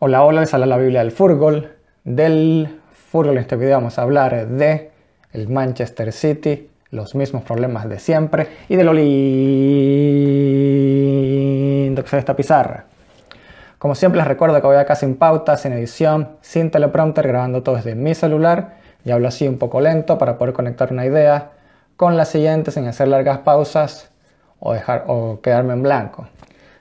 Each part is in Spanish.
Hola, hola, les habla la Biblia del fútbol Del fútbol en este video vamos a hablar de el Manchester City, los mismos problemas de siempre y de lo lindo que esta pizarra. Como siempre les recuerdo que voy acá sin pautas, sin edición, sin teleprompter, grabando todo desde mi celular y hablo así un poco lento para poder conectar una idea con la siguiente sin hacer largas pausas o, dejar, o quedarme en blanco.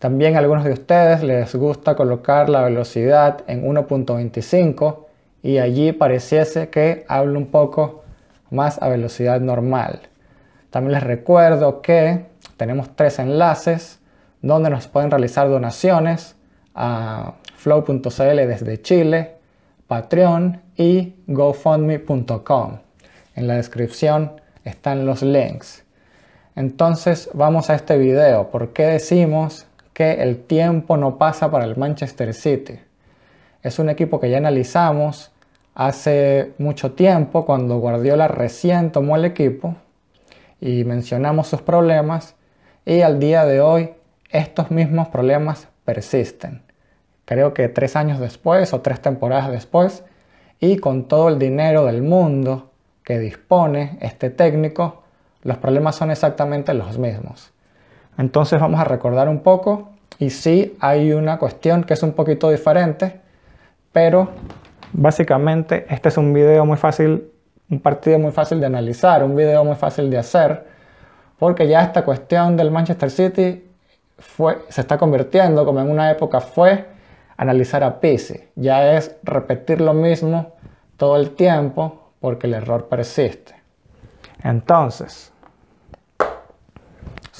También a algunos de ustedes les gusta colocar la velocidad en 1.25 y allí pareciese que hablo un poco más a velocidad normal. También les recuerdo que tenemos tres enlaces donde nos pueden realizar donaciones a flow.cl desde Chile, Patreon y gofundme.com. En la descripción están los links. Entonces vamos a este video. ¿Por qué decimos el tiempo no pasa para el Manchester City. Es un equipo que ya analizamos hace mucho tiempo cuando Guardiola recién tomó el equipo y mencionamos sus problemas y al día de hoy estos mismos problemas persisten. Creo que tres años después o tres temporadas después y con todo el dinero del mundo que dispone este técnico, los problemas son exactamente los mismos. Entonces vamos a recordar un poco y sí hay una cuestión que es un poquito diferente, pero básicamente este es un video muy fácil, un partido muy fácil de analizar, un video muy fácil de hacer, porque ya esta cuestión del Manchester City fue, se está convirtiendo como en una época fue analizar a Pisi, ya es repetir lo mismo todo el tiempo porque el error persiste. Entonces,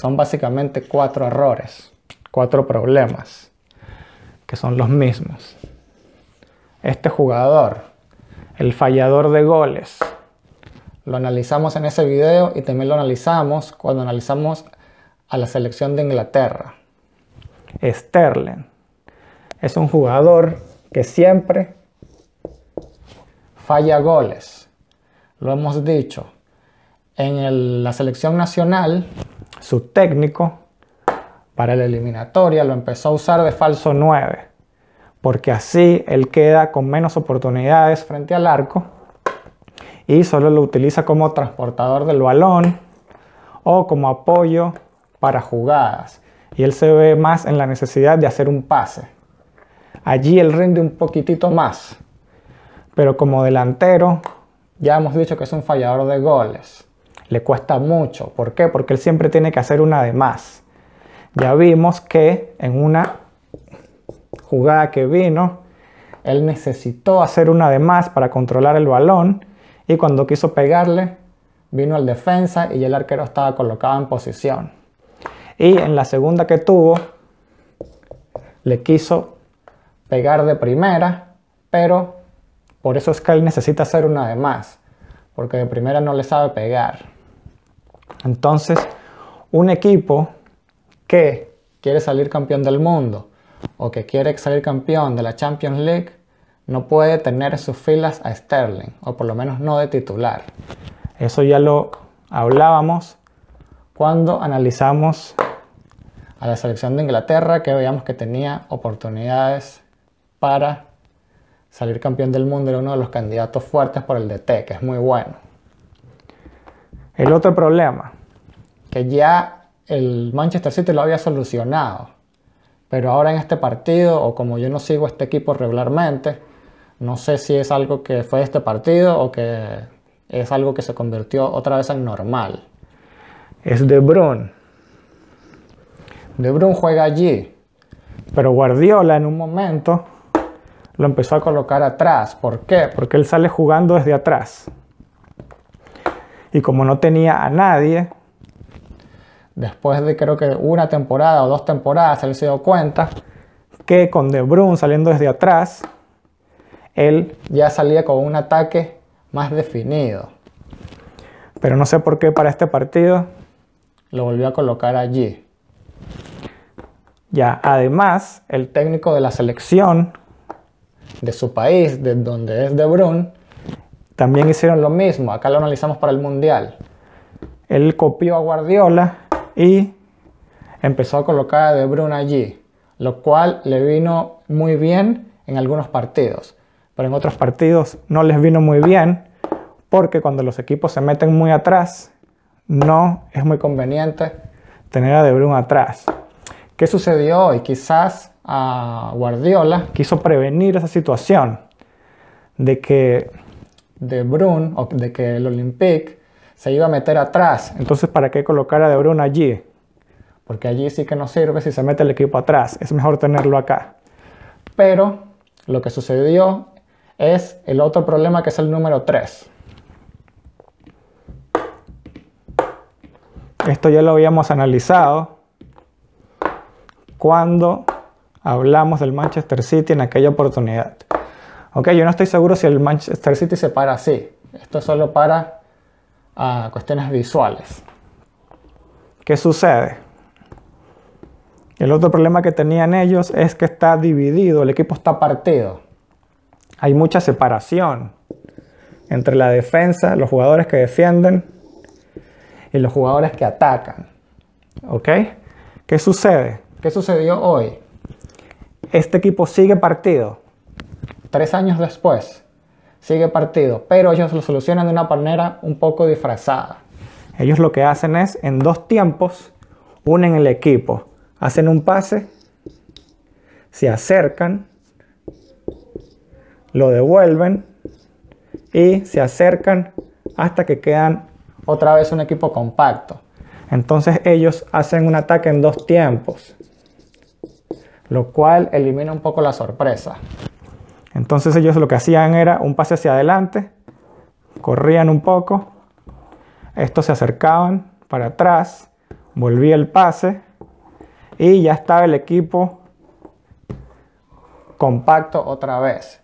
son básicamente cuatro errores, cuatro problemas, que son los mismos. Este jugador, el fallador de goles, lo analizamos en ese video y también lo analizamos cuando analizamos a la selección de Inglaterra. Sterling es un jugador que siempre falla goles. Lo hemos dicho. En la selección nacional su técnico para la eliminatoria lo empezó a usar de falso 9, porque así él queda con menos oportunidades frente al arco y solo lo utiliza como transportador del balón o como apoyo para jugadas. Y él se ve más en la necesidad de hacer un pase. Allí él rinde un poquitito más. Pero como delantero, ya hemos dicho que es un fallador de goles le cuesta mucho. ¿Por qué? Porque él siempre tiene que hacer una de más. Ya vimos que en una jugada que vino, él necesitó hacer una de más para controlar el balón y cuando quiso pegarle, vino el defensa y el arquero estaba colocado en posición. Y en la segunda que tuvo, le quiso pegar de primera, pero por eso es que él necesita hacer una de más, porque de primera no le sabe pegar. Entonces, un equipo que quiere salir campeón del mundo o que quiere salir campeón de la Champions League no puede tener sus filas a Sterling, o por lo menos no de titular. Eso ya lo hablábamos cuando analizamos a la selección de Inglaterra, que veíamos que tenía oportunidades para salir campeón del mundo, era uno de los candidatos fuertes por el DT, que es muy bueno. El otro problema, que ya el Manchester City lo había solucionado, pero ahora en este partido, o como yo no sigo este equipo regularmente, no sé si es algo que fue este partido o que es algo que se convirtió otra vez en normal. Es De Bruyne. De Bruyne juega allí, pero Guardiola en un momento lo empezó a colocar atrás. ¿Por qué? Porque él sale jugando desde atrás. Y como no tenía a nadie, después de creo que una temporada o dos temporadas, él se dio cuenta que con De Bruyne saliendo desde atrás, él ya salía con un ataque más definido. Pero no sé por qué para este partido lo volvió a colocar allí. Ya, además, el técnico de la selección de su país, de donde es De Bruyne, también hicieron lo mismo. Acá lo analizamos para el Mundial. Él copió a Guardiola y empezó a colocar a De Bruyne allí, lo cual le vino muy bien en algunos partidos, pero en otros partidos no les vino muy bien porque cuando los equipos se meten muy atrás, no es muy conveniente tener a De Bruyne atrás. ¿Qué sucedió y Quizás a Guardiola quiso prevenir esa situación de que de Brun o de que el Olympique se iba a meter atrás. Entonces, ¿para qué colocar a De Brun allí? Porque allí sí que no sirve si se mete el equipo atrás. Es mejor tenerlo acá. Pero lo que sucedió es el otro problema que es el número 3. Esto ya lo habíamos analizado cuando hablamos del Manchester City en aquella oportunidad. Ok, yo no estoy seguro si el Manchester City se para así. Esto es solo para ah, cuestiones visuales. ¿Qué sucede? El otro problema que tenían ellos es que está dividido, el equipo está partido. Hay mucha separación entre la defensa, los jugadores que defienden y los jugadores que atacan. ¿Ok? ¿Qué sucede? ¿Qué sucedió hoy? Este equipo sigue partido tres años después, sigue partido, pero ellos lo solucionan de una manera un poco disfrazada. Ellos lo que hacen es, en dos tiempos, unen el equipo, hacen un pase, se acercan, lo devuelven y se acercan hasta que quedan otra vez un equipo compacto. Entonces ellos hacen un ataque en dos tiempos, lo cual elimina un poco la sorpresa. Entonces ellos lo que hacían era un pase hacia adelante, corrían un poco, estos se acercaban para atrás, volvía el pase y ya estaba el equipo compacto otra vez.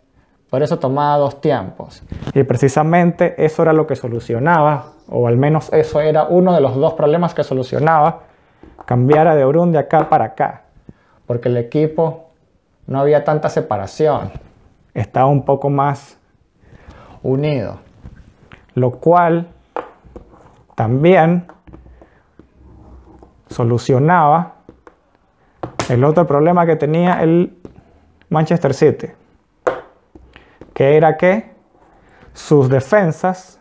Por eso tomaba dos tiempos. Y precisamente eso era lo que solucionaba, o al menos eso era uno de los dos problemas que solucionaba, cambiar de un de acá para acá, porque el equipo no había tanta separación. Estaba un poco más unido, lo cual también solucionaba el otro problema que tenía el Manchester City, que era que sus defensas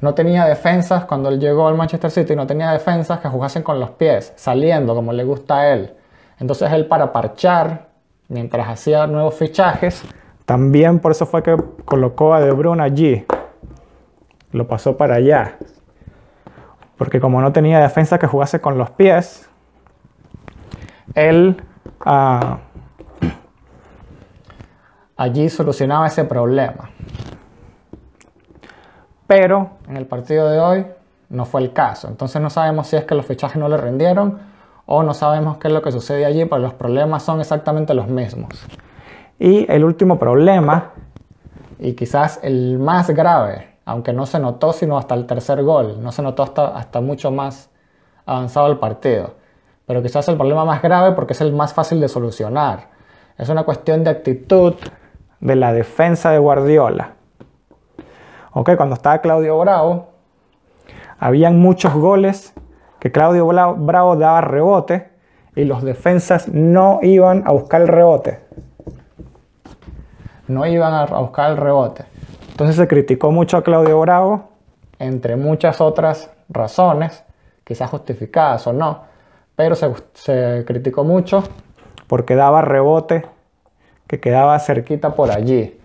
no tenía defensas cuando él llegó al Manchester City, no tenía defensas que jugasen con los pies, saliendo como le gusta a él. Entonces él para parchar mientras hacía nuevos fichajes. También por eso fue que colocó a De Bruyne allí. Lo pasó para allá. Porque como no tenía defensa que jugase con los pies, él ah, allí solucionaba ese problema. Pero en el partido de hoy no fue el caso. Entonces no sabemos si es que los fichajes no le rindieron o no sabemos qué es lo que sucede allí, pero los problemas son exactamente los mismos. Y el último problema, y quizás el más grave, aunque no se notó sino hasta el tercer gol, no se notó hasta, mucho más avanzado el partido, pero quizás el problema más grave porque es el más fácil de solucionar. Es una cuestión de actitud de la defensa de Guardiola. Ok, cuando estaba Claudio Bravo, habían muchos goles Claudio Bravo daba rebote y los defensas no iban a buscar el rebote. No iban a buscar el rebote. Entonces se criticó mucho a Claudio Bravo, entre muchas otras razones, quizás justificadas o no, pero se criticó mucho porque daba rebote que quedaba cerquita por allí.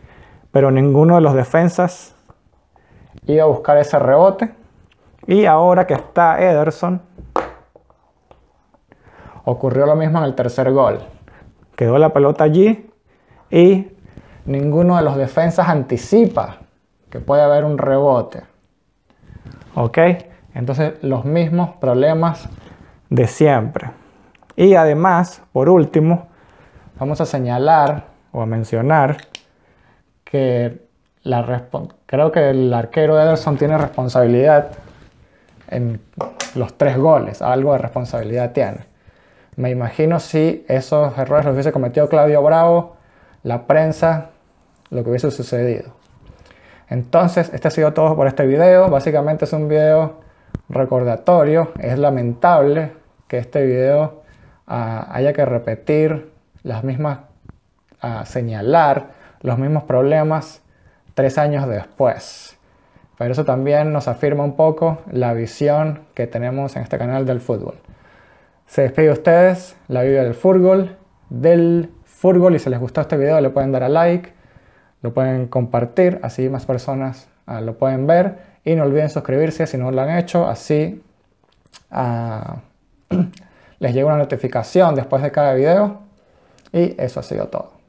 Pero ninguno de los defensas iba a buscar ese rebote y ahora que está Ederson, ocurrió lo mismo en el tercer gol. Quedó la pelota allí y ninguno de los defensas anticipa que puede haber un rebote. ¿Ok? Entonces los mismos problemas de siempre. Y además, por último, vamos a señalar o a mencionar que la creo que el arquero Ederson tiene responsabilidad en los tres goles, algo de responsabilidad tiene. Me imagino si esos errores los hubiese cometido Claudio Bravo, la prensa, lo que hubiese sucedido. Entonces, este ha sido todo por este video. Básicamente es un video recordatorio. Es lamentable que este video ah, haya que repetir las mismas, ah, señalar los mismos problemas tres años después. Pero eso también nos afirma un poco la visión que tenemos en este canal del fútbol. Se despide de ustedes, la vida del Fútbol, del Fútbol y si les gustó este video le pueden dar a like, lo pueden compartir, así más personas ah, lo pueden ver y no olviden suscribirse si no lo han hecho, así ah, les llega una notificación después de cada video y eso ha sido todo.